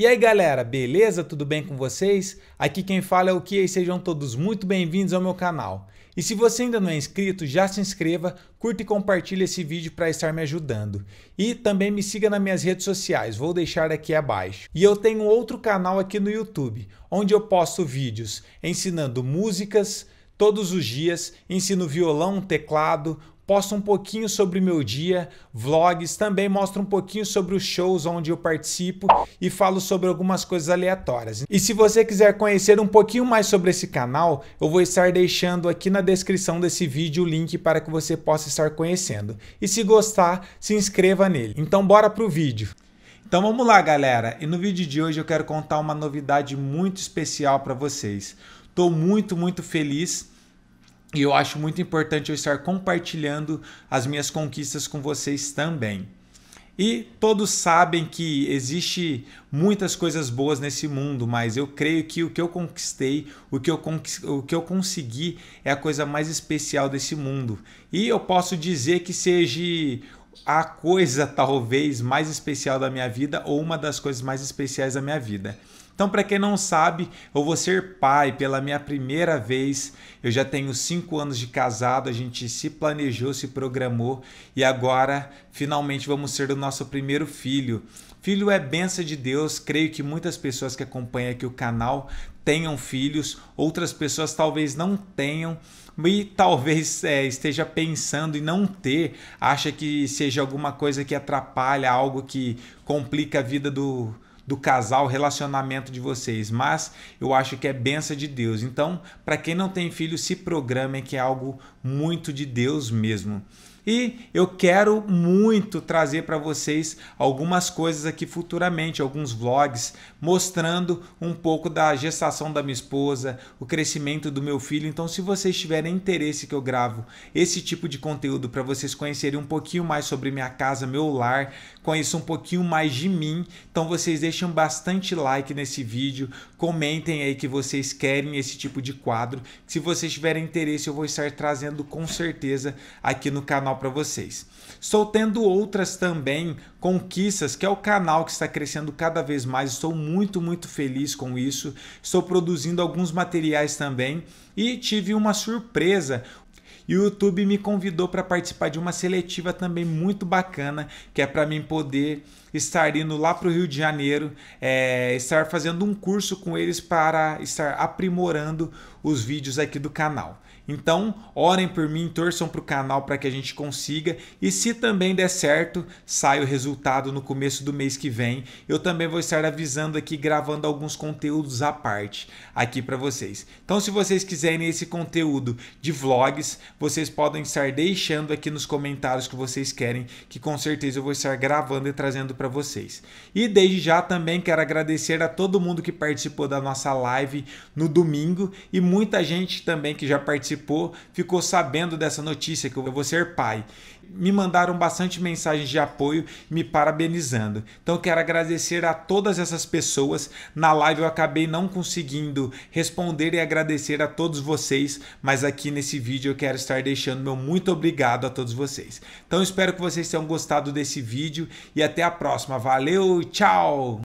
E aí galera, beleza? Tudo bem com vocês? Aqui quem fala é o Kia e sejam todos muito bem-vindos ao meu canal. E se você ainda não é inscrito, já se inscreva, curta e compartilhe esse vídeo para estar me ajudando. E também me siga nas minhas redes sociais, vou deixar aqui abaixo. E eu tenho outro canal aqui no YouTube, onde eu posto vídeos ensinando músicas, todos os dias, ensino violão, teclado, posto um pouquinho sobre o meu dia, vlogs, também mostro um pouquinho sobre os shows onde eu participo e falo sobre algumas coisas aleatórias. E se você quiser conhecer um pouquinho mais sobre esse canal, eu vou estar deixando aqui na descrição desse vídeo o link para que você possa estar conhecendo. E se gostar, se inscreva nele. Então bora pro vídeo. Então vamos lá, galera. E no vídeo de hoje eu quero contar uma novidade muito especial para vocês. Tô muito, muito feliz e eu acho muito importante eu estar compartilhando as minhas conquistas com vocês também. E todos sabem que existe muitas coisas boas nesse mundo, mas eu creio que o que eu conquistei, o que eu, o que eu consegui é a coisa mais especial desse mundo. E eu posso dizer que seja a coisa talvez mais especial da minha vida ou uma das coisas mais especiais da minha vida. Então, para quem não sabe, eu vou ser pai pela minha primeira vez. Eu já tenho cinco anos de casado, a gente se planejou, se programou e agora finalmente vamos ser o nosso primeiro filho. Filho é benção de Deus, creio que muitas pessoas que acompanham aqui o canal tenham filhos, outras pessoas talvez não tenham e talvez é, esteja pensando em não ter, acha que seja alguma coisa que atrapalha, algo que complica a vida do do casal, relacionamento de vocês, mas eu acho que é benção de Deus. Então, para quem não tem filho, se programem que é algo muito de Deus mesmo. E eu quero muito trazer para vocês algumas coisas aqui futuramente, alguns vlogs mostrando um pouco da gestação da minha esposa, o crescimento do meu filho. Então, se vocês tiverem interesse que eu gravo esse tipo de conteúdo para vocês conhecerem um pouquinho mais sobre minha casa, meu lar, conheçam um pouquinho mais de mim, então vocês deixam bastante like nesse vídeo, comentem aí que vocês querem esse tipo de quadro. Se vocês tiverem interesse, eu vou estar trazendo com certeza aqui no canal para vocês. Estou tendo outras também conquistas, que é o canal que está crescendo cada vez mais. Estou muito, muito feliz com isso. Estou produzindo alguns materiais também e tive uma surpresa. E o YouTube me convidou para participar de uma seletiva também muito bacana, que é para mim poder estar indo lá para o Rio de Janeiro, é, estar fazendo um curso com eles para estar aprimorando os vídeos aqui do canal. Então, orem por mim, torçam para o canal para que a gente consiga. E se também der certo, sai o resultado no começo do mês que vem. Eu também vou estar avisando aqui, gravando alguns conteúdos à parte aqui para vocês. Então, se vocês quiserem esse conteúdo de vlogs, vocês podem estar deixando aqui nos comentários que vocês querem, que com certeza eu vou estar gravando e trazendo para vocês. E desde já também quero agradecer a todo mundo que participou da nossa live no domingo e muita gente também que já participou ficou sabendo dessa notícia que eu vou ser pai. Me mandaram bastante mensagens de apoio me parabenizando. Então quero agradecer a todas essas pessoas. Na live eu acabei não conseguindo responder e agradecer a todos vocês, mas aqui nesse vídeo eu quero estar estar deixando meu muito obrigado a todos vocês. Então espero que vocês tenham gostado desse vídeo e até a próxima. Valeu, tchau!